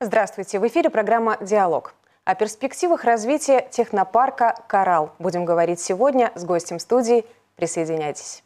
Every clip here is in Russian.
Здравствуйте. В эфире программа «Диалог». О перспективах развития технопарка «Коралл» будем говорить сегодня с гостем студии. Присоединяйтесь.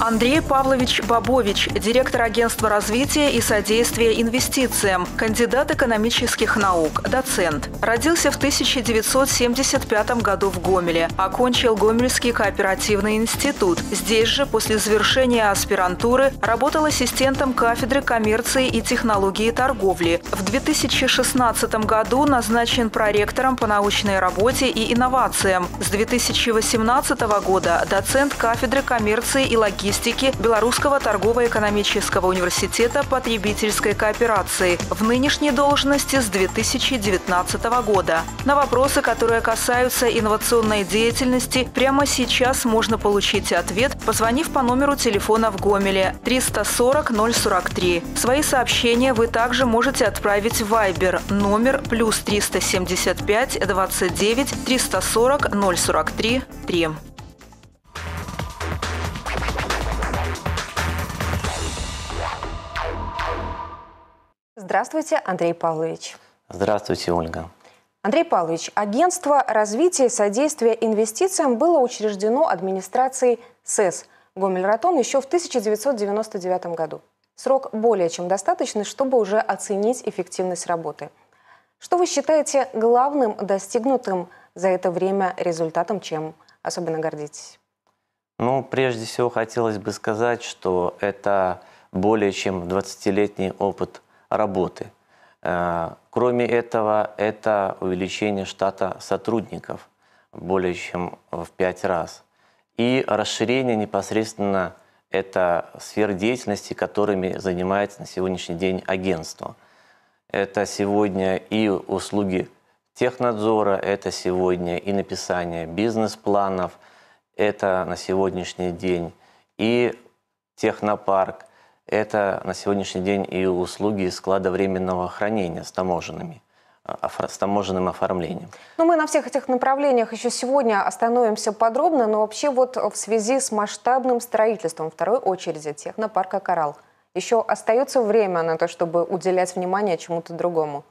Андрей Павлович Бабович, директор агентства развития и содействия инвестициям, кандидат экономических наук, доцент. Родился в 1975 году в Гомеле, окончил Гомельский кооперативный институт. Здесь же, после завершения аспирантуры, работал ассистентом кафедры коммерции и технологии торговли. В 2016 году назначен проректором по научной работе и инновациям. С 2018 года доцент кафедры коммерции и логистики логистики Белорусского торгово-экономического университета потребительской кооперации в нынешней должности с 2019 года. На вопросы, которые касаются инновационной деятельности, прямо сейчас можно получить ответ, позвонив по номеру телефона в Гомеле 340 043. Свои сообщения вы также можете отправить в Viber номер плюс 375 29 340 043 3. Здравствуйте, Андрей Павлович. Здравствуйте, Ольга. Андрей Павлович, агентство развития и содействия инвестициям было учреждено администрацией СЭС Гомель-Ратон еще в 1999 году. Срок более чем достаточный, чтобы уже оценить эффективность работы. Что вы считаете главным достигнутым за это время результатом, чем особенно гордитесь? Ну, прежде всего хотелось бы сказать, что это более чем 20-летний опыт работы. Э, кроме этого, это увеличение штата сотрудников более чем в пять раз. И расширение непосредственно это сфер деятельности, которыми занимается на сегодняшний день агентство. Это сегодня и услуги технадзора, это сегодня и написание бизнес-планов, это на сегодняшний день и технопарк, это на сегодняшний день и услуги склада временного хранения с таможенными а, с таможенным оформлением. Ну, мы на всех этих направлениях еще сегодня остановимся подробно, но вообще вот в связи с масштабным строительством второй очереди технопарка «Коралл» еще остается время на то, чтобы уделять внимание чему-то другому?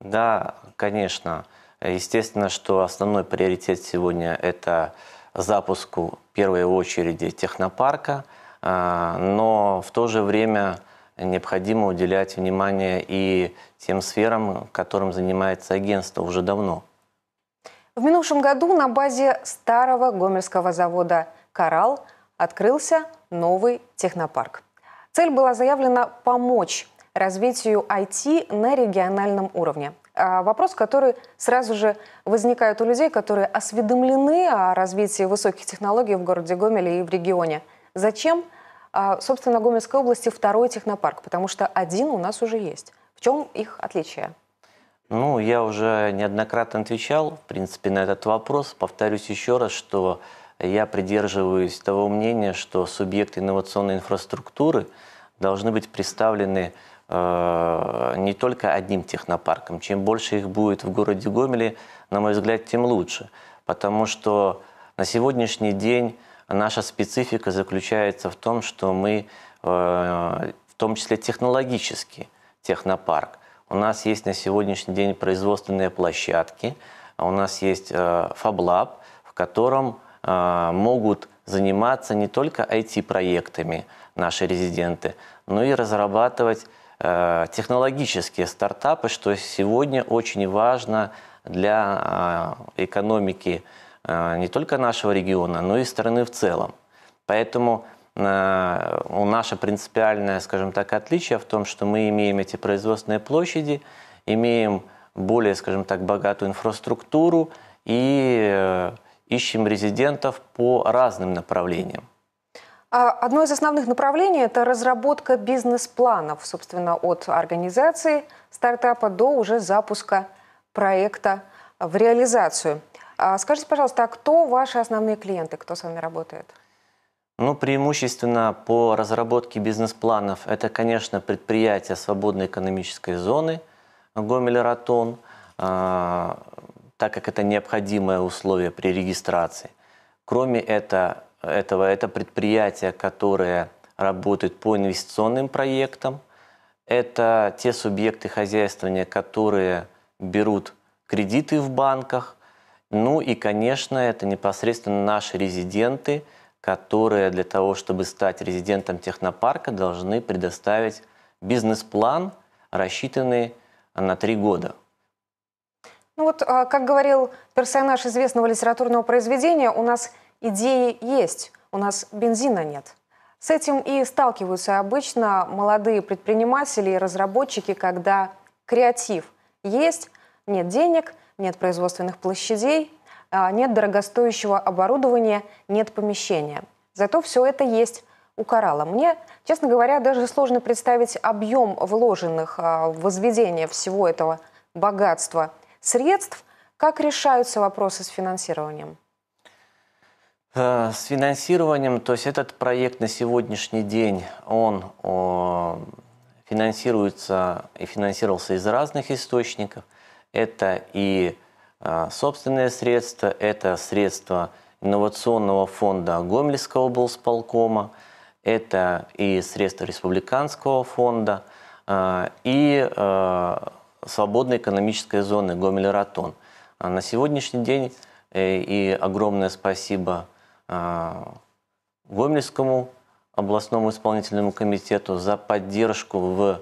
Да, конечно. Естественно, что основной приоритет сегодня – это запуску в первой очереди технопарка – а, но в то же время необходимо уделять внимание и тем сферам, которым занимается агентство уже давно. В минувшем году на базе старого гомельского завода «Коралл» открылся новый технопарк. Цель была заявлена помочь развитию IT на региональном уровне. А, вопрос, который сразу же возникает у людей, которые осведомлены о развитии высоких технологий в городе Гомеле и в регионе – Зачем, а, собственно, Гомельской области второй технопарк? Потому что один у нас уже есть. В чем их отличие? Ну, я уже неоднократно отвечал, в принципе, на этот вопрос. Повторюсь еще раз, что я придерживаюсь того мнения, что субъекты инновационной инфраструктуры должны быть представлены э, не только одним технопарком. Чем больше их будет в городе Гомеле, на мой взгляд, тем лучше. Потому что на сегодняшний день наша специфика заключается в том, что мы э, в том числе технологически технопарк. У нас есть на сегодняшний день производственные площадки, а у нас есть FabLab, э, в котором э, могут заниматься не только IT-проектами наши резиденты, но и разрабатывать технологические стартапы, что сегодня очень важно для экономики Э, не только нашего региона, но и страны в целом. Поэтому э, наше принципиальное, скажем так, отличие в том, что мы имеем эти производственные площади, имеем более, скажем так, богатую инфраструктуру и э, ищем резидентов по разным направлениям. А одно из основных направлений – это разработка бизнес-планов, собственно, от организации стартапа до уже запуска проекта в реализацию. А скажите, пожалуйста, а кто ваши основные клиенты, кто с вами работает? Ну, преимущественно по разработке бизнес-планов это, конечно, предприятия свободной экономической зоны Гомель-Ратон, а, так как это необходимое условие при регистрации. Кроме этого, это предприятия, которые работают по инвестиционным проектам, это те субъекты хозяйствования, которые берут кредиты в банках, ну и, конечно, это непосредственно наши резиденты, которые для того, чтобы стать резидентом технопарка, должны предоставить бизнес-план, рассчитанный на три года. Ну вот, а, как говорил персонаж известного литературного произведения, у нас идеи есть, у нас бензина нет. С этим и сталкиваются обычно молодые предприниматели и разработчики, когда креатив есть, нет денег – нет производственных площадей, а, нет дорогостоящего оборудования, нет помещения. Зато все это есть у коралла. Мне, честно говоря, даже сложно представить объем вложенных а, в возведение всего этого богатства средств. Как решаются вопросы с финансированием? Э, с финансированием, то есть этот проект на сегодняшний день, он о, финансируется и финансировался из разных источников – это и а, собственные средства, это средства инновационного фонда Гомельского облсполкома, это и средства республиканского фонда, а, и а, свободной экономической зоны Гомель-Ратон. На сегодняшний день э, и огромное спасибо Гомельскому областному исполнительному комитету за поддержку в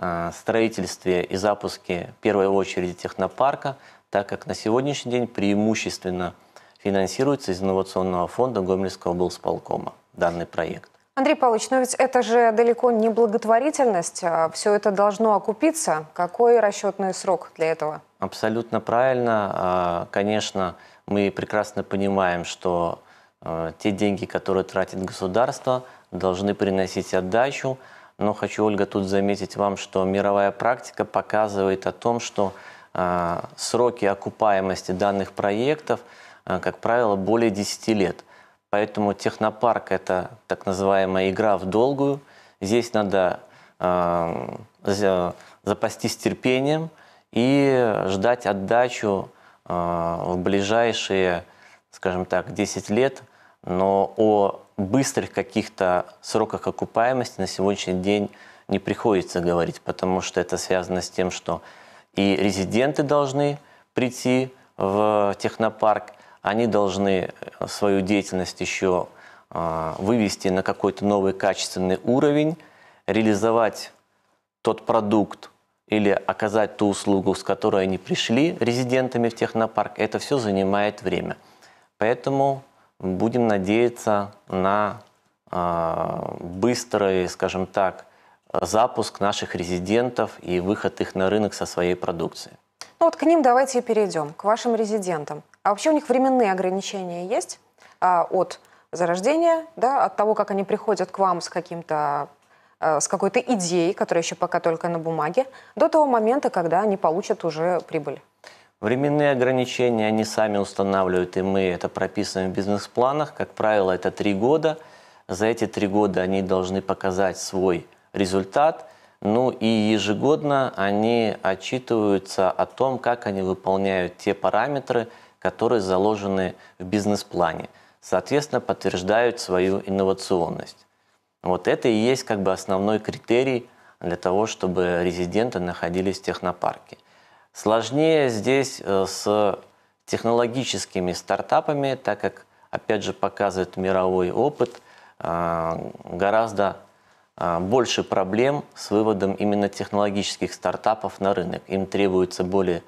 Э, строительстве и запуске в первой очереди технопарка, так как на сегодняшний день преимущественно финансируется из инновационного фонда Гомельского облсполкома данный проект. Андрей Павлович, но ведь это же далеко не благотворительность, а все это должно окупиться. Какой расчетный срок для этого? Абсолютно правильно. А, конечно, мы прекрасно понимаем, что э, те деньги, которые тратит государство, должны приносить отдачу. Но хочу, Ольга, тут заметить вам, что мировая практика показывает о том, что а, сроки окупаемости данных проектов, а, как правило, более 10 лет. Поэтому технопарк – это так называемая игра в долгую. Здесь надо а, запастись терпением и ждать отдачу в ближайшие, скажем так, 10 лет. Но о быстрых каких-то сроках окупаемости на сегодняшний день не приходится говорить, потому что это связано с тем, что и резиденты должны прийти в технопарк, они должны э, свою деятельность еще а, вывести на какой-то новый качественный уровень, реализовать тот продукт или оказать ту услугу, с которой они пришли резидентами в технопарк, это все занимает время. Поэтому будем надеяться на а, быстрый, скажем так, запуск наших резидентов и выход их на рынок со своей продукцией. Ну вот к ним давайте и перейдем, к вашим резидентам. А вообще у них временные ограничения есть а, от зарождения, да, от того, как они приходят к вам с каким-то а, с какой-то идеей, которая еще пока только на бумаге, до того момента, когда они получат уже прибыль. Временные ограничения они сами устанавливают, и мы это прописываем в бизнес-планах. Как правило, это три года. За эти три года они должны показать свой результат. Ну и ежегодно они отчитываются о том, как они выполняют те параметры, которые заложены в бизнес-плане. Соответственно, подтверждают свою инновационность. Вот это и есть как бы основной критерий для того, чтобы резиденты находились в технопарке. Сложнее здесь э, с технологическими стартапами, так как, опять же, показывает мировой опыт, а, гораздо а, больше проблем с выводом именно технологических стартапов на рынок. Им требуется более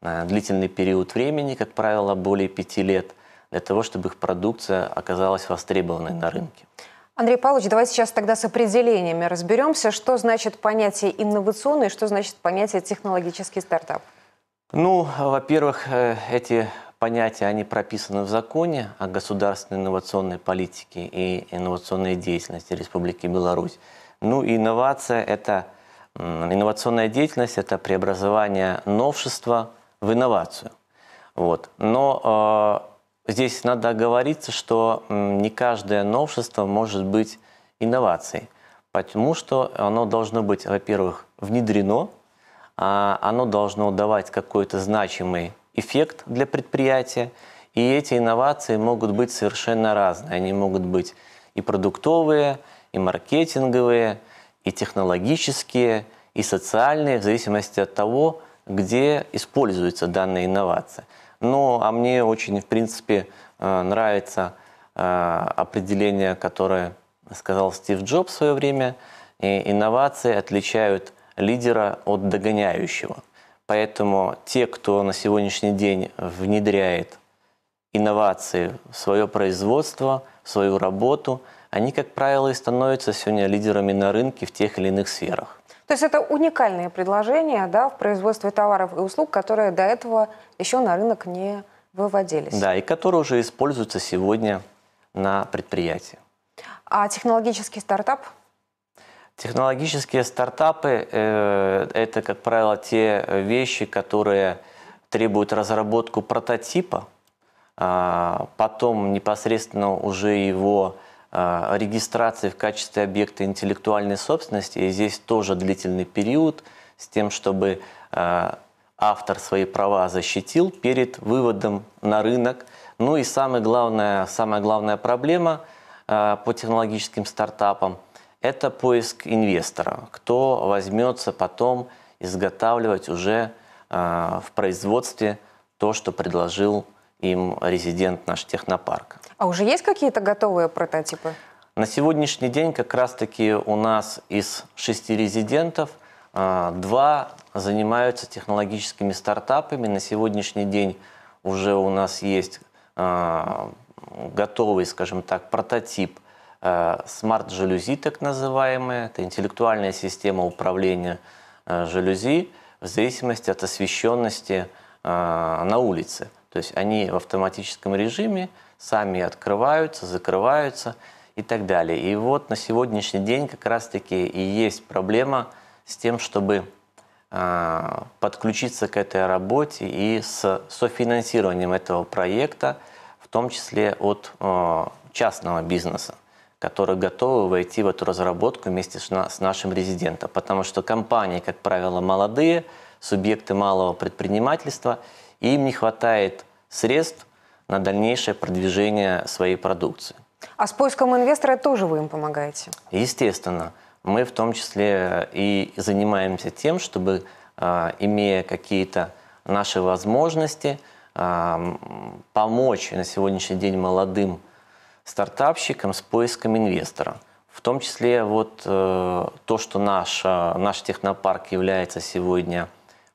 а, длительный период времени, как правило, более пяти лет, для того, чтобы их продукция оказалась востребованной на рынке. Андрей Павлович, давайте сейчас тогда с определениями разберемся. Что значит понятие инновационный, что значит понятие технологический стартап? Ну, во-первых, э, эти понятия, они прописаны в законе о государственной инновационной политике и инновационной деятельности Республики Беларусь. Ну инновация – это инновационная деятельность, это преобразование новшества в инновацию. Вот. Но э, Здесь надо оговориться, что не каждое новшество может быть инновацией, потому что оно должно быть, во-первых, внедрено, а оно должно давать какой-то значимый эффект для предприятия, и эти инновации могут быть совершенно разные. Они могут быть и продуктовые, и маркетинговые, и технологические, и социальные, в зависимости от того, где используется данная инновация. Ну, а мне очень, в принципе, э, нравится э, определение, которое сказал Стив Джобс в свое время. И инновации отличают лидера от догоняющего. Поэтому те, кто на сегодняшний день внедряет инновации в свое производство, в свою работу, они, как правило, и становятся сегодня лидерами на рынке в тех или иных сферах. То есть это уникальные предложения да, в производстве товаров и услуг, которые до этого еще на рынок не выводились. Да, и которые уже используются сегодня на предприятии. А технологический стартап? Технологические стартапы э, – это, как правило, те вещи, которые требуют разработку прототипа, а потом непосредственно уже его а, регистрации в качестве объекта интеллектуальной собственности. И здесь тоже длительный период с тем, чтобы а, автор свои права защитил перед выводом на рынок. Ну и самая главная, самая главная проблема а, по технологическим стартапам – это поиск инвестора, кто возьмется потом изготавливать уже в производстве то, что предложил им резидент наш технопарк. А уже есть какие-то готовые прототипы? На сегодняшний день как раз-таки у нас из шести резидентов а, два занимаются технологическими стартапами. На сегодняшний день уже у нас есть а, готовый, скажем так, прототип а, смарт-жалюзи, так называемая. Это интеллектуальная система управления жалюзи в зависимости от освещенности на улице. То есть они в автоматическом режиме сами открываются, закрываются и так далее. И вот на сегодняшний день как раз-таки и есть проблема с тем, чтобы э, подключиться к этой работе и с софинансированием этого проекта, в том числе от э, частного бизнеса, который готовы войти в эту разработку вместе с, на, с нашим резидентом. Потому что компании, как правило, молодые, субъекты малого предпринимательства, и им не хватает средств на дальнейшее продвижение своей продукции. А с поиском инвестора тоже вы им помогаете? Естественно. Мы в том числе э, и занимаемся тем, чтобы, э, имея какие-то наши возможности, э, помочь на сегодняшний день молодым стартапщикам с поиском инвестора. В том числе вот то, что наш, наш технопарк является сегодня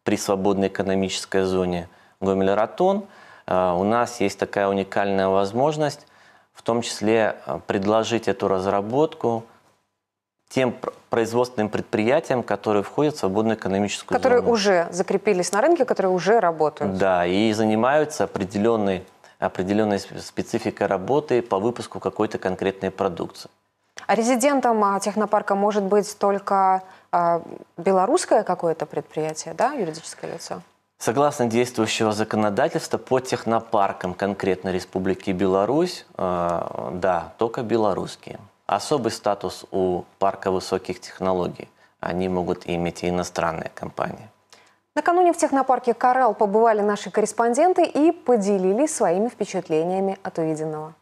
при свободной экономической зоне Гомель-Ротон ратон Э, у нас есть такая уникальная возможность, в том числе э, предложить эту разработку тем производственным предприятиям, которые входят в свободную экономическую которые зону. Которые уже закрепились на рынке, которые уже работают. Да, и занимаются определенной, определенной спецификой работы по выпуску какой-то конкретной продукции. А резидентом а, технопарка может быть только а, белорусское какое-то предприятие, да, юридическое лицо? Согласно действующего законодательства, по технопаркам конкретно Республики Беларусь, э, да, только белорусские. Особый статус у парка высоких технологий. Они могут иметь и иностранные компании. Накануне в технопарке «Коралл» побывали наши корреспонденты и поделились своими впечатлениями от увиденного.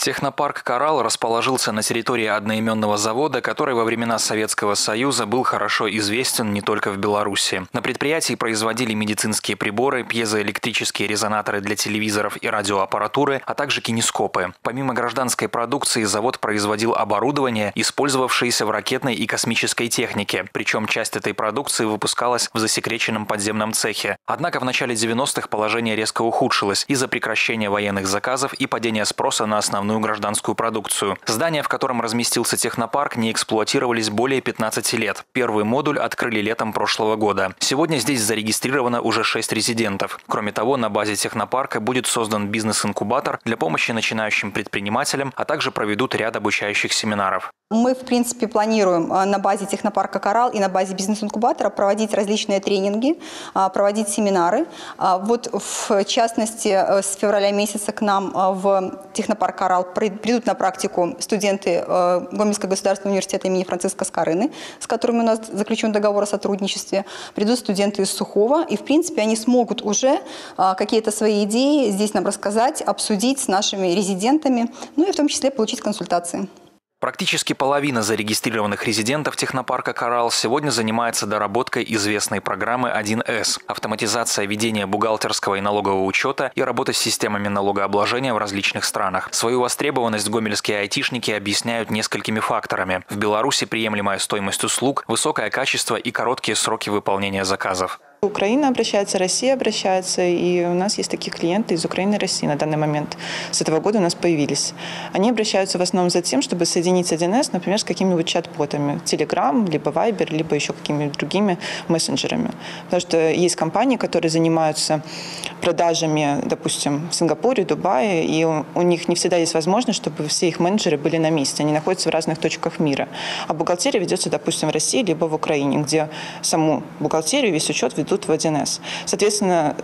Технопарк «Коралл» расположился на территории одноименного завода, который во времена Советского Союза был хорошо известен не только в Беларуси. На предприятии производили медицинские приборы, пьезоэлектрические резонаторы для телевизоров и радиоаппаратуры, а также кинескопы. Помимо гражданской продукции, завод производил оборудование, использовавшееся в ракетной и космической технике, причем часть этой продукции выпускалась в засекреченном подземном цехе. Однако в начале 90-х положение резко ухудшилось из-за прекращения военных заказов и падения спроса на основные главную гражданскую продукцию. Здание, в котором разместился технопарк, не эксплуатировались более 15 лет. Первый модуль открыли летом прошлого года. Сегодня здесь зарегистрировано уже 6 резидентов. Кроме того, на базе технопарка будет создан бизнес-инкубатор для помощи начинающим предпринимателям, а также проведут ряд обучающих семинаров. Мы, в принципе, планируем а, на базе технопарка «Коралл» и на базе бизнес-инкубатора проводить различные тренинги, а, проводить семинары. А, вот, в частности, э, с февраля месяца к нам в технопарк «Коралл» филиал придут на практику студенты э, Гомельского государственного университета имени Франциска Скорыны, с которыми у нас заключен договор о сотрудничестве, придут студенты из Сухого, и, в принципе, они смогут уже э, какие-то свои идеи здесь нам рассказать, обсудить с нашими резидентами, ну и в том числе получить консультации. Практически половина зарегистрированных резидентов технопарка «Коралл» сегодня занимается доработкой известной программы 1С – автоматизация ведения бухгалтерского и налогового учета и работа с системами налогообложения в различных странах. Свою востребованность гомельские айтишники объясняют несколькими факторами. В Беларуси приемлемая стоимость услуг, высокое качество и короткие сроки выполнения заказов. Украина обращается, Россия обращается, и у нас есть такие клиенты из Украины и России на данный момент. С этого года у нас появились. Они обращаются в основном за тем, чтобы соединить 1С, например, с какими-нибудь чат-ботами, Telegram, либо Viber, либо еще какими-нибудь другими мессенджерами. Потому что есть компании, которые занимаются продажами, допустим, в Сингапуре, Дубае, и у них не всегда есть возможность, чтобы все их менеджеры были на месте, они находятся в разных точках мира. А бухгалтерия ведется, допустим, в России, либо в Украине, где саму бухгалтерию, весь учет ведет идут в 1С. Соответственно,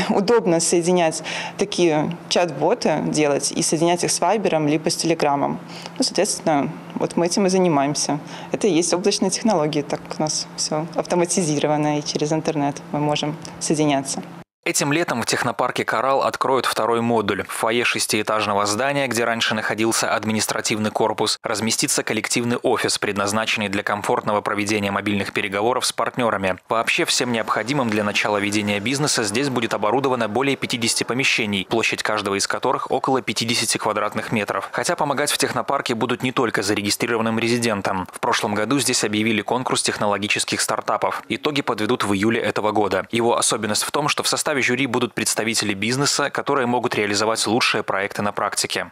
удобно соединять такие чат-боты, делать и соединять их с Вайбером либо с Телеграмом. Ну, соответственно, вот мы этим и занимаемся. Это и есть облачные технологии, так у нас все автоматизировано, и через интернет мы можем соединяться. Этим летом в технопарке «Коралл» откроют второй модуль. В фойе шестиэтажного здания, где раньше находился административный корпус, разместится коллективный офис, предназначенный для комфортного проведения мобильных переговоров с партнерами. Вообще всем необходимым для начала ведения бизнеса здесь будет оборудовано более 50 помещений, площадь каждого из которых около 50 квадратных метров. Хотя помогать в технопарке будут не только зарегистрированным резидентам. В прошлом году здесь объявили конкурс технологических стартапов. Итоги подведут в июле этого года. Его особенность в том, что в составе составе жюри будут представители бизнеса, которые могут реализовать лучшие проекты на практике.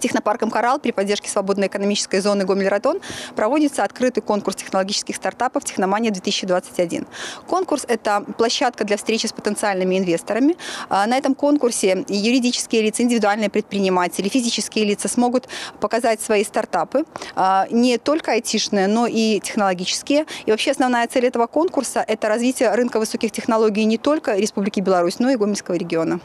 Технопарком «Коралл» при поддержке свободной экономической зоны «Гомель-Ротон» проводится открытый конкурс технологических стартапов «Техномания-2021». Конкурс – это площадка для встречи с потенциальными инвесторами. А, на этом конкурсе юридические лица, индивидуальные предприниматели, физические лица смогут показать свои стартапы, а, не только айтишные, но и технологические. И вообще основная цель этого конкурса – это развитие рынка высоких технологий не только Республики Беларусь, но и Гомельского региона.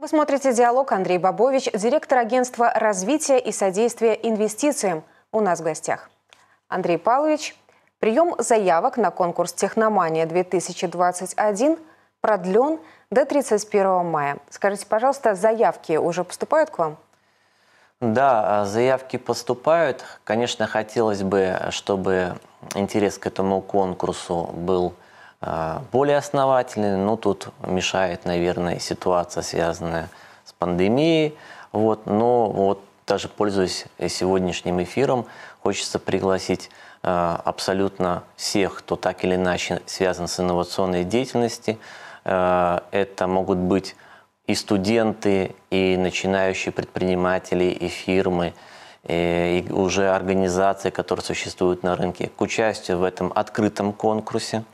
Вы смотрите «Диалог» Андрей Бабович, директор агентства развития и содействия инвестициям у нас в гостях. Андрей Павлович, прием заявок на конкурс «Техномания-2021» продлен до 31 мая. Скажите, пожалуйста, заявки уже поступают к вам? Да, а заявки поступают. Конечно, хотелось бы, чтобы интерес к этому конкурсу был а, более основательные, но тут мешает, наверное, ситуация, связанная с пандемией. Вот, но вот даже пользуясь э, сегодняшним эфиром, хочется пригласить а, абсолютно всех, кто так или иначе связан с инновационной деятельностью. А, это могут быть и студенты, и начинающие предприниматели, и фирмы, э, и уже организации, которые существуют на рынке, к участию в этом открытом конкурсе –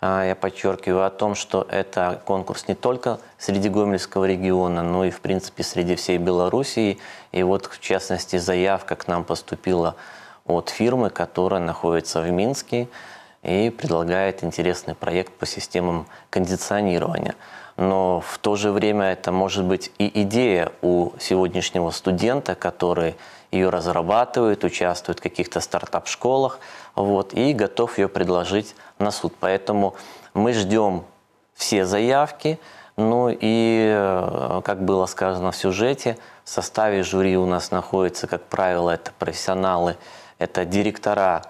а, я подчеркиваю, о том, что это конкурс не только среди Гомельского региона, но и, в принципе, среди всей Белоруссии. И вот, в частности, заявка к нам поступила от фирмы, которая находится в Минске и предлагает интересный проект по системам кондиционирования. Но в то же время это может быть и идея у сегодняшнего студента, который ее разрабатывает, участвует в каких-то стартап-школах вот, и готов ее предложить на суд. Поэтому мы ждем все заявки, ну и, э, как было сказано в сюжете, в составе жюри у нас находятся, как правило, это профессионалы, это директора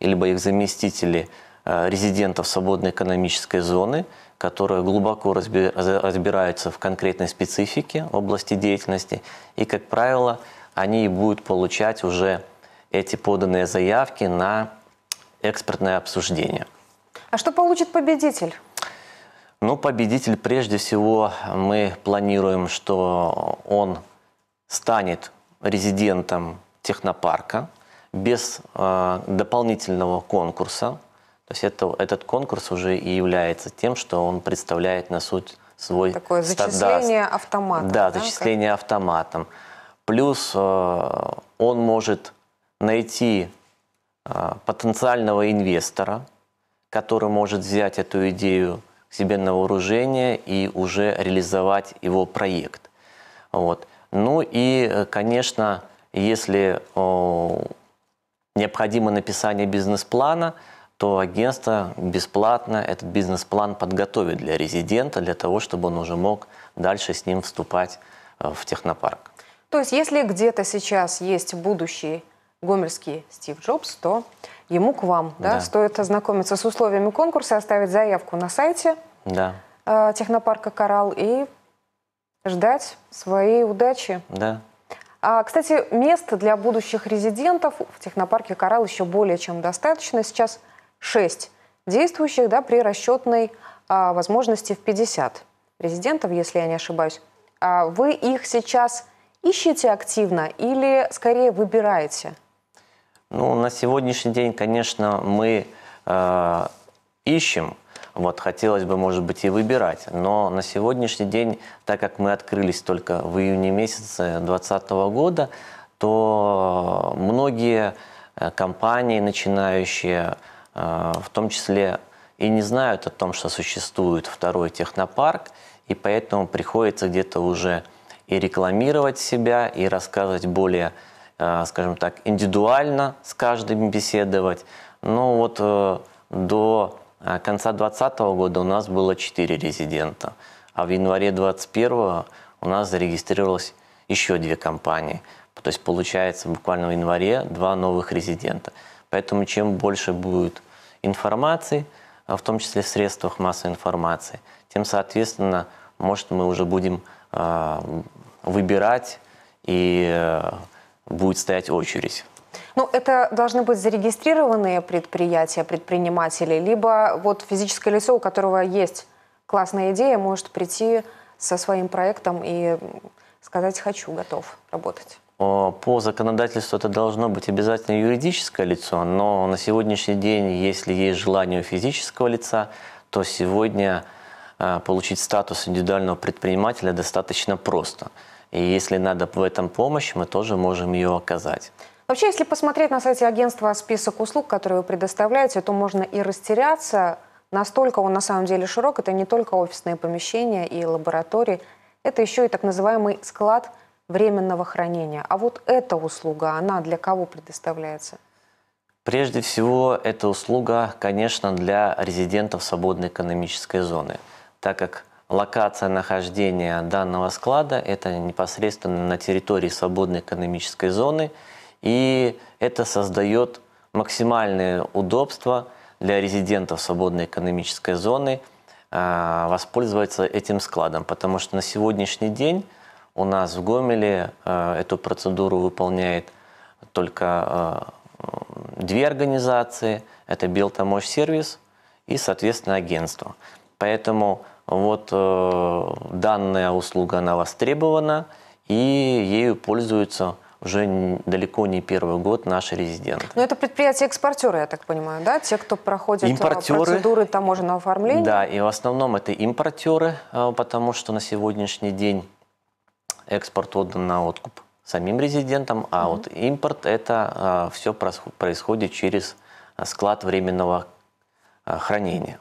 либо их заместители э, резидентов свободной экономической зоны, которые глубоко разбираются в конкретной специфике области деятельности и, как правило, они и будут получать уже эти поданные заявки на экспертное обсуждение. А что получит победитель? Ну, победитель, прежде всего, мы планируем, что он станет резидентом технопарка без э, дополнительного конкурса. То есть это, этот конкурс уже и является тем, что он представляет на суть свой... Такое зачисление автоматом. Да, да, зачисление автоматом. Плюс э, он может найти э, потенциального инвестора, который может взять эту идею к себе на вооружение и уже реализовать его проект. Вот. Ну и, э, конечно, если необходимо написание бизнес-плана, то агентство бесплатно этот бизнес-план подготовит для резидента, для того, чтобы он уже мог дальше с ним вступать в технопарк. То есть если где-то сейчас есть будущий гомельский Стив Джобс, то ему к вам. Да? Да. Стоит ознакомиться с условиями конкурса, оставить заявку на сайте да. э, технопарка «Коралл» и ждать своей удачи. Да. А, кстати, мест для будущих резидентов в технопарке «Коралл» еще более чем достаточно. Сейчас 6 действующих да, при расчетной а, возможности в 50 резидентов, если я не ошибаюсь. А вы их сейчас ищете активно или скорее выбираете? Ну, на сегодняшний день, конечно, мы э, ищем, вот хотелось бы, может быть, и выбирать. Но на сегодняшний день, так как мы открылись только в июне месяце 2020 года, то многие э, компании начинающие, э, в том числе и не знают о том, что существует второй технопарк, и поэтому приходится где-то уже и рекламировать себя, и рассказывать более, э, скажем так, индивидуально с каждым беседовать. Но ну вот э, до э, конца 2020 года у нас было 4 резидента, а в январе 2021 у нас зарегистрировалось еще две компании. То есть получается буквально в январе два новых резидента. Поэтому чем больше будет информации, в том числе в средствах массовой информации, тем, соответственно, может, мы уже будем Э, выбирать и э, будет стоять очередь. Ну, это должны быть зарегистрированные предприятия, предприниматели, либо вот физическое лицо, у которого есть классная идея, может прийти со своим проектом и сказать «хочу, готов работать». По законодательству это должно быть обязательно юридическое лицо, но на сегодняшний день, если есть желание у физического лица, то сегодня а, получить статус индивидуального предпринимателя достаточно просто. И если надо в этом помощь, мы тоже можем ее оказать. Вообще, если посмотреть на сайте агентства список услуг, которые вы предоставляете, то можно и растеряться. Настолько он на самом деле широк. Это не только офисные помещения и лаборатории. Это еще и так называемый склад временного хранения. А вот эта услуга, она для кого предоставляется? Прежде всего, эта услуга, конечно, для резидентов свободной экономической зоны – так как локация нахождения данного склада – это непосредственно на территории свободной экономической зоны, и это создает максимальное удобство для резидентов свободной экономической зоны а, воспользоваться этим складом, потому что на сегодняшний день у нас в Гомеле а, эту процедуру выполняет только а, две организации – это Белтомощь сервис и, соответственно, агентство. Поэтому вот э, данная услуга, она востребована, и ею пользуются уже далеко не первый год наши резиденты. Но ну, это предприятия-экспортеры, я так понимаю, да? Те, кто проходит э, импортеры, процедуры таможенного оформления? Да, и в основном это импортеры, э, потому что на сегодняшний день экспорт отдан на откуп самим резидентам, а угу. вот импорт – это а, все происходит через а, склад временного а, хранения.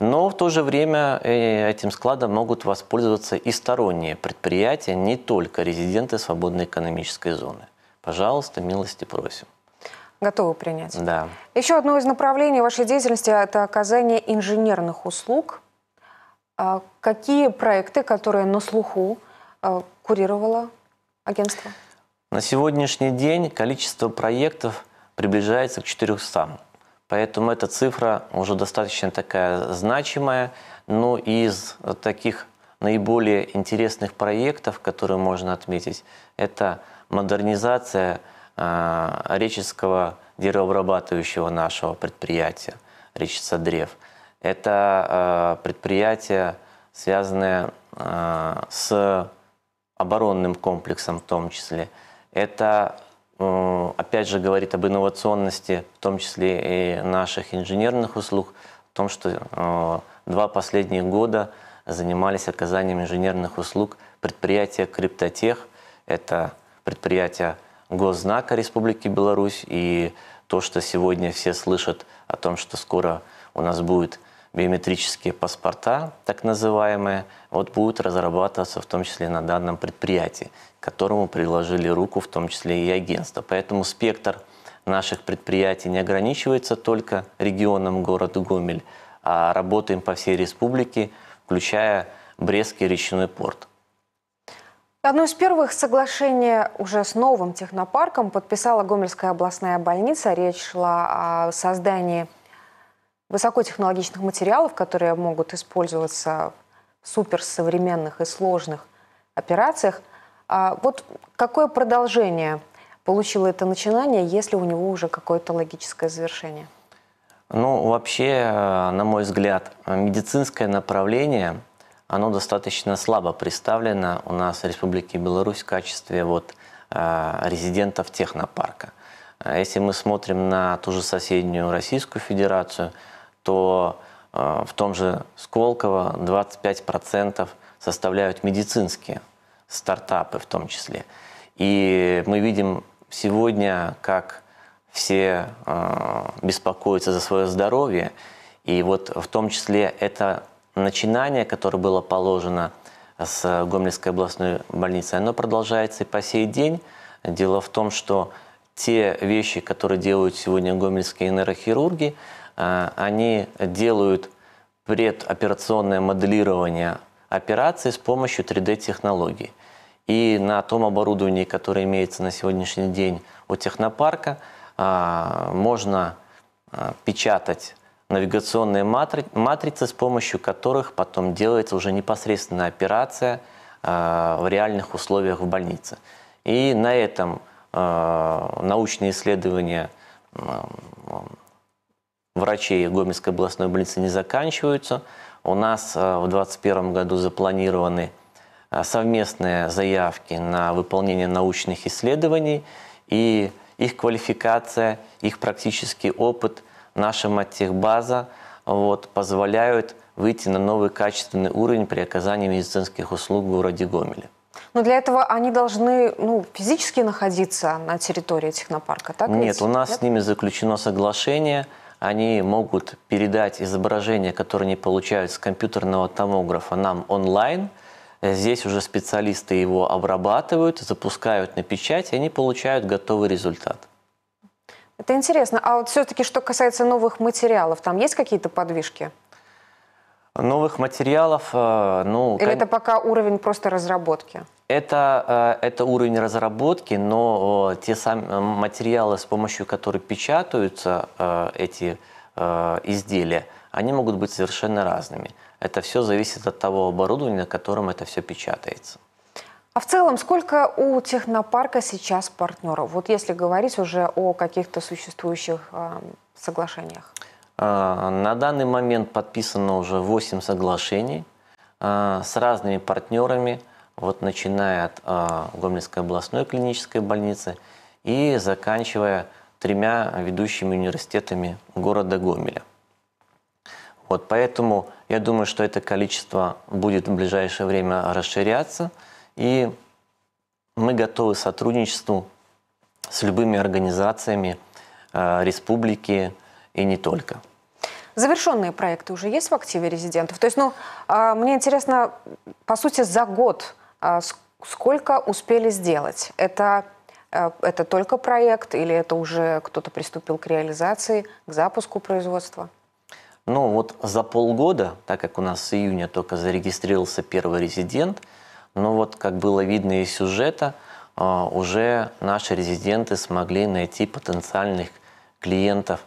Но в то же время э, этим складом могут воспользоваться и сторонние предприятия, не только резиденты свободной экономической зоны. Пожалуйста, милости просим. Готовы принять. Да. Еще одно из направлений вашей деятельности – это оказание инженерных услуг. А какие проекты, которые на слуху, а, курировало агентство? На сегодняшний день количество проектов приближается к 400. Поэтому эта цифра уже достаточно такая значимая, но ну, из таких наиболее интересных проектов, которые можно отметить, это модернизация э, реческого деревообрабатывающего нашего предприятия «Речица древ». Это э, предприятие, связанное э, с оборонным комплексом в том числе. Это Э, опять же, говорит об инновационности, в том числе и наших инженерных услуг, в том, что э, два последних года занимались оказанием инженерных услуг предприятия «Криптотех». Это предприятие госзнака Республики Беларусь. И то, что сегодня все слышат о том, что скоро у нас будет биометрические паспорта, так называемые, вот будут разрабатываться в том числе на данном предприятии, к которому приложили руку в том числе и агентство. Поэтому спектр наших предприятий не ограничивается только регионом города Гомель, а работаем по всей республике, включая Брестский речной порт. Одно из первых соглашений уже с новым технопарком подписала Гомельская областная больница. Речь шла о создании высокотехнологичных материалов, которые могут использоваться в суперсовременных и сложных операциях. А вот какое продолжение получило это начинание, если у него уже какое-то логическое завершение? Ну, вообще, э, на мой взгляд, медицинское направление, оно достаточно слабо представлено у нас в Республике Беларусь в качестве вот, э, резидентов технопарка. А если мы смотрим на ту же соседнюю Российскую Федерацию, то э, в том же Сколково 25% составляют медицинские стартапы в том числе. И мы видим сегодня, как все э, беспокоятся за свое здоровье. И вот в том числе это начинание, которое было положено с Гомельской областной больницей, оно продолжается и по сей день. Дело в том, что те вещи, которые делают сегодня гомельские нейрохирурги, а, они делают предоперационное моделирование операции с помощью 3D-технологий. И на том оборудовании, которое имеется на сегодняшний день у технопарка, а, можно а, печатать навигационные матрицы, с помощью которых потом делается уже непосредственная операция в реальных условиях в больнице. И на этом Э, научные исследования э, врачей Гомельской областной больницы не заканчиваются. У нас э, в 2021 году запланированы совместные заявки на выполнение научных исследований, и их квалификация, их практический опыт, наша матехбаза вот, позволяют выйти на новый качественный уровень при оказании медицинских услуг в городе Гомеле. Но для этого они должны ну, физически находиться на территории технопарка, так? Нет, ведь? у нас Нет? с ними заключено соглашение. Они могут передать изображения, которые они получают с компьютерного томографа, нам онлайн. Э, здесь уже специалисты его обрабатывают, запускают на печать, и они получают готовый результат. Это интересно. А вот все-таки, что касается новых материалов, там есть какие-то подвижки? Новых материалов, э, ну... Или кон... это пока уровень просто разработки? Это, э, это уровень разработки, но те сами э, материалы, с помощью которых печатаются э, эти изделия, они могут быть совершенно разными. Это все зависит от того оборудования, на котором это все печатается. А в целом, сколько у технопарка сейчас партнеров? Вот если говорить уже о каких-то существующих соглашениях. На данный момент подписано уже 8 соглашений с разными партнерами – вот начиная от э, Гомельской областной клинической больницы и заканчивая тремя ведущими университетами города Гомеля. Вот поэтому я думаю, что это количество будет в ближайшее время расширяться, и мы готовы к сотрудничеству с любыми организациями э, республики и не только. Завершенные проекты уже есть в активе резидентов? То есть, ну, э, мне интересно, по сути, за год – а сколько успели сделать? Это, э, это только проект или это уже кто-то приступил к реализации, к запуску производства? Ну вот за полгода, так как у нас с июня только зарегистрировался первый резидент, но ну, вот как было видно из сюжета, а, уже наши резиденты смогли найти потенциальных клиентов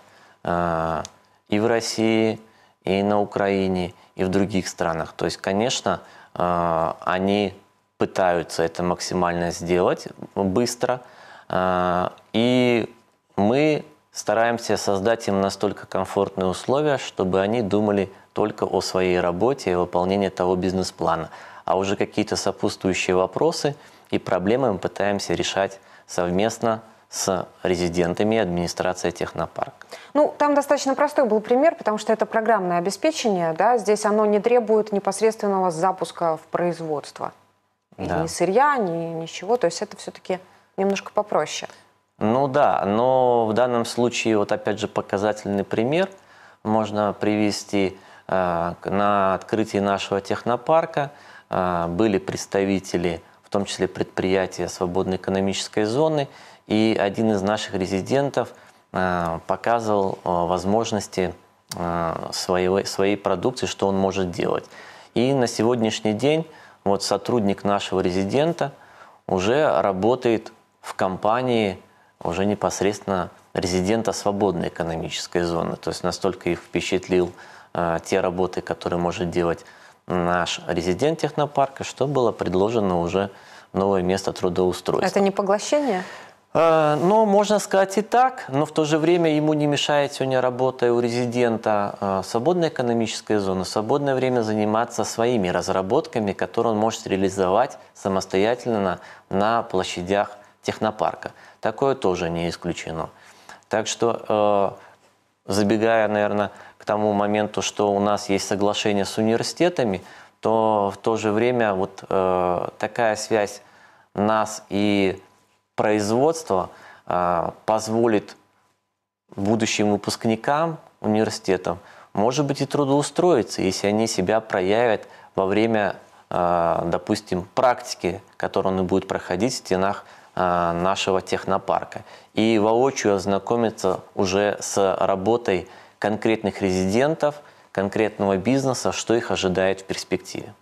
а, и в России, и на Украине, и в других странах. То есть, конечно, они пытаются это максимально сделать быстро. А, и мы стараемся создать им настолько комфортные условия, чтобы они думали только о своей работе и выполнении того бизнес-плана. А уже какие-то сопутствующие вопросы и проблемы мы пытаемся решать совместно с резидентами и администрацией технопарка. Ну, там достаточно простой был пример, потому что это программное обеспечение, да, здесь оно не требует непосредственного запуска в производство. Да. Ни сырья, ни ничего. То есть это все-таки немножко попроще. Ну да, но в данном случае, вот опять же, показательный пример можно привести э, на открытии нашего технопарка. Э, были представители, в том числе предприятия свободной экономической зоны, и один из наших резидентов э, показывал возможности своей своей продукции, что он может делать. И на сегодняшний день вот сотрудник нашего резидента уже работает в компании уже непосредственно резидента свободной экономической зоны. То есть настолько их впечатлил э, те работы, которые может делать наш резидент технопарка, что было предложено уже новое место трудоустройства. Это не поглощение? Э, но можно сказать и так, но в то же время ему не мешает сегодня, работая у резидента э, свободной экономической зоны, в свободное время заниматься своими разработками, которые он может реализовать самостоятельно на площадях технопарка. Такое тоже не исключено. Так что, э, забегая, наверное, к тому моменту, что у нас есть соглашение с университетами, то в то же время вот такая связь нас и производство а, позволит будущим выпускникам университетов, может быть, и трудоустроиться, если они себя проявят во время, а, допустим, практики, которую они будут проходить в стенах а, нашего технопарка, и воочию ознакомиться уже с работой конкретных резидентов, конкретного бизнеса, что их ожидает в перспективе.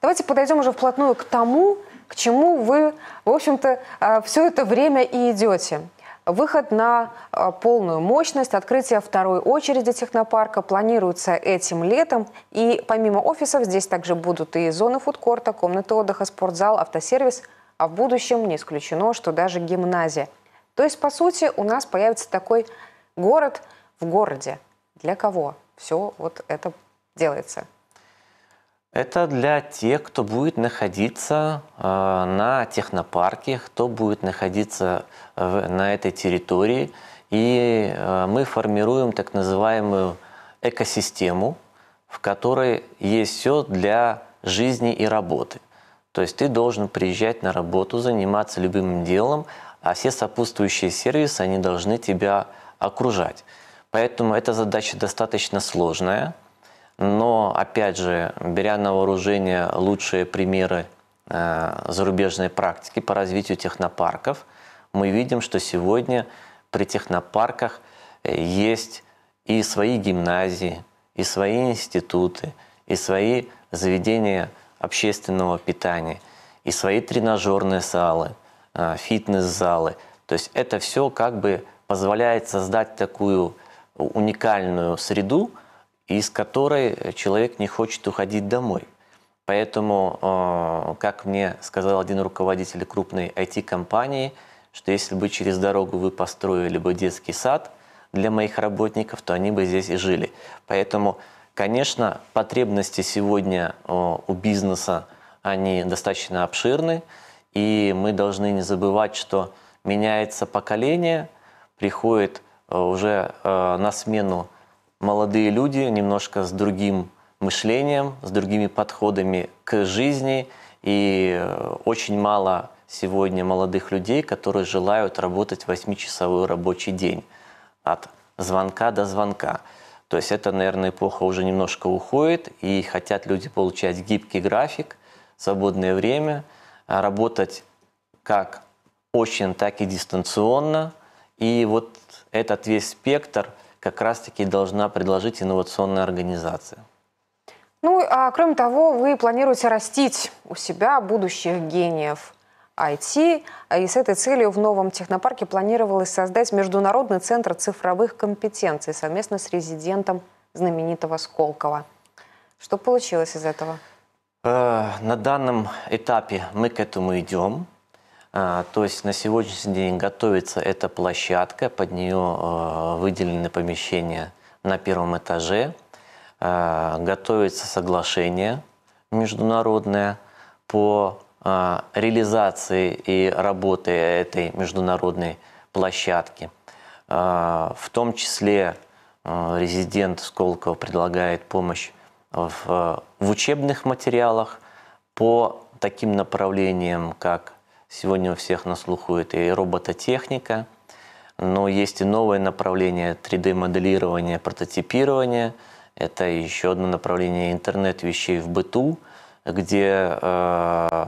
Давайте подойдем уже вплотную к тому, к чему вы, в общем-то, э, все это время и идете. Выход на э, полную мощность, открытие второй очереди технопарка планируется этим летом. И помимо офисов здесь также будут и зоны фудкорта, комнаты отдыха, спортзал, автосервис. А в будущем не исключено, что даже гимназия. То есть, по сути, у нас появится такой город в городе. Для кого все вот это делается? Это для тех, кто будет находиться э, на технопарке, кто будет находиться э, в, на этой территории. И э, мы формируем так называемую экосистему, в которой есть все для жизни и работы. То есть ты должен приезжать на работу, заниматься любым делом, а все сопутствующие сервисы, они должны тебя окружать. Поэтому эта задача достаточно сложная – но, опять же, беря на вооружение лучшие примеры э, зарубежной практики по развитию технопарков, мы видим, что сегодня при технопарках э, есть и свои гимназии, и свои институты, и свои заведения общественного питания, и свои тренажерные залы, э, фитнес-залы. То есть это все как бы позволяет создать такую уникальную среду, из которой человек не хочет уходить домой. Поэтому, э, как мне сказал один руководитель крупной IT-компании, что если бы через дорогу вы построили бы детский сад для моих работников, то они бы здесь и жили. Поэтому, конечно, потребности сегодня э, у бизнеса, они достаточно обширны, и мы должны не забывать, что меняется поколение, приходит э, уже на смену молодые люди немножко с другим мышлением, с другими подходами к жизни. И э, очень мало сегодня молодых людей, которые желают работать 8-часовой рабочий день от звонка до звонка. То есть это, наверное, эпоха уже немножко уходит, и хотят люди получать гибкий график, свободное время, а работать как очень, так и дистанционно. И вот этот весь спектр – как раз-таки должна предложить инновационная организация. Ну, а кроме того, вы планируете растить у себя будущих гениев IT, а и с этой целью в новом технопарке планировалось создать Международный центр цифровых компетенций совместно с резидентом знаменитого Сколково. Что получилось из этого? Э, на данном этапе мы к этому идем. А, то есть на сегодняшний день готовится эта площадка, под нее а, выделены помещения на первом этаже, а, готовится соглашение международное по реализации и работе этой международной площадки. В том числе резидент Сколково предлагает помощь в учебных материалах по таким направлениям, как Сегодня у всех на слуху это и робототехника, но есть и новое направление 3D-моделирования, прототипирования. Это еще одно направление интернет вещей в быту, где э,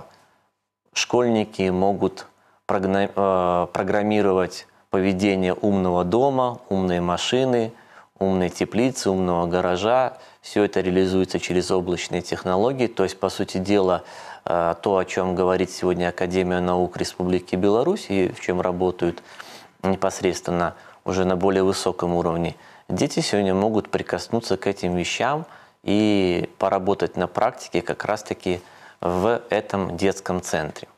школьники могут э, программировать поведение умного дома, умной машины, умной теплицы, умного гаража. Все это реализуется через облачные технологии. То есть, по сути дела, Э, то, о чем говорит сегодня Академия наук Республики Беларусь и в чем работают непосредственно уже на более высоком уровне, дети сегодня могут прикоснуться к этим вещам и поработать на практике как раз-таки в этом детском центре.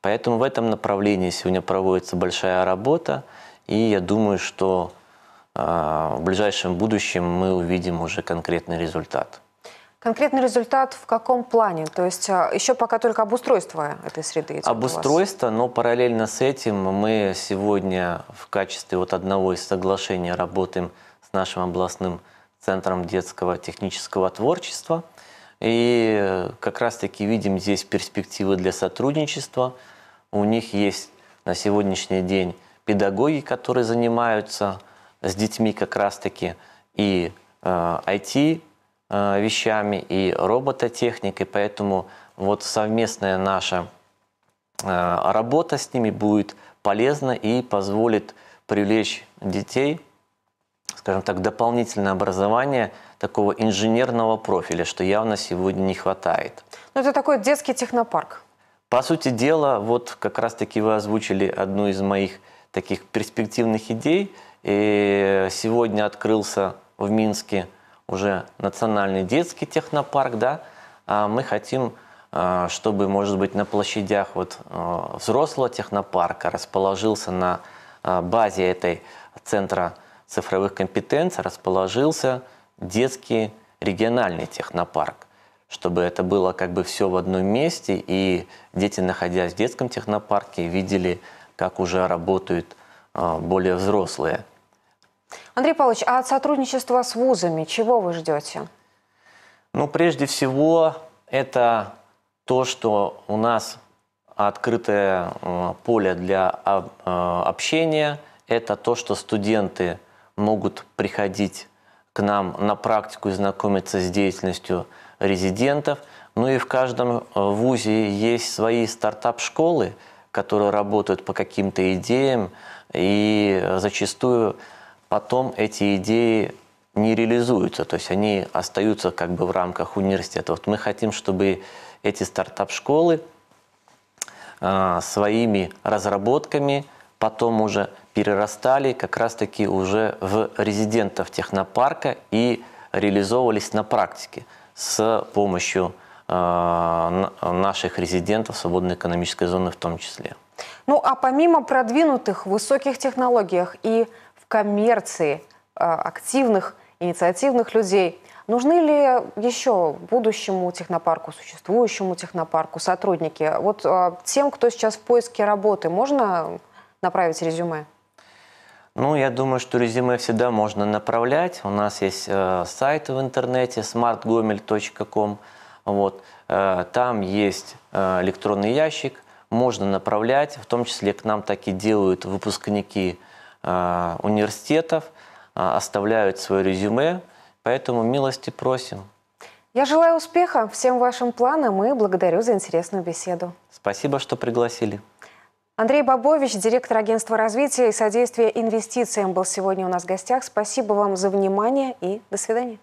Поэтому в этом направлении сегодня проводится большая работа, и я думаю, что э, в ближайшем будущем мы увидим уже конкретный результат. Конкретный результат в каком плане? То есть а, еще пока только обустройство этой среды Обустройство, но параллельно с этим мы сегодня в качестве вот одного из соглашений работаем с нашим областным центром детского технического творчества. И э, как раз-таки видим здесь перспективы для сотрудничества. У них есть на сегодняшний день педагоги, которые занимаются с детьми как раз-таки и IT, э, Э, вещами и робототехникой, поэтому вот совместная наша э, работа с ними будет полезна и позволит привлечь детей, скажем так, дополнительное образование такого инженерного профиля, что явно сегодня не хватает. Ну это такой детский технопарк. По сути дела, вот как раз-таки вы озвучили одну из моих таких перспективных идей. И сегодня открылся в Минске уже национальный детский технопарк, да, а мы хотим, а, чтобы, может быть, на площадях вот а, взрослого технопарка расположился на а, базе этой центра цифровых компетенций, расположился детский региональный технопарк, чтобы это было как бы все в одном месте, и дети, находясь в детском технопарке, видели, как уже работают более взрослые Андрей Павлович, а от сотрудничества с вузами чего вы ждете? Ну, прежде всего, это то, что у нас открытое э, поле для а, э, общения, это то, что студенты могут приходить к нам на практику и знакомиться с деятельностью резидентов. Ну и в каждом э, вузе есть свои стартап-школы, которые работают по каким-то идеям, и зачастую потом эти идеи не реализуются, то есть они остаются как бы в рамках университета. Вот мы хотим, чтобы эти стартап-школы э, своими разработками потом уже перерастали как раз-таки уже в резидентов технопарка и реализовывались на практике с помощью э, наших резидентов свободной экономической зоны в том числе. Ну а помимо продвинутых высоких технологиях и технологий, коммерции э, активных, инициативных людей. Нужны ли еще будущему технопарку, существующему технопарку сотрудники? Вот э, тем, кто сейчас в поиске работы, можно направить резюме? Ну, я думаю, что резюме всегда можно направлять. У нас есть э, сайт в интернете smartgomel.com. Вот. Э, там есть э, электронный ящик, можно направлять. В том числе к нам так и делают выпускники Э, университетов, э, оставляют свое резюме, поэтому милости просим. Я желаю успеха всем вашим планам и благодарю за интересную беседу. Спасибо, что пригласили. Андрей Бабович, директор агентства развития и содействия инвестициям, был сегодня у нас в гостях. Спасибо вам за внимание и до свидания.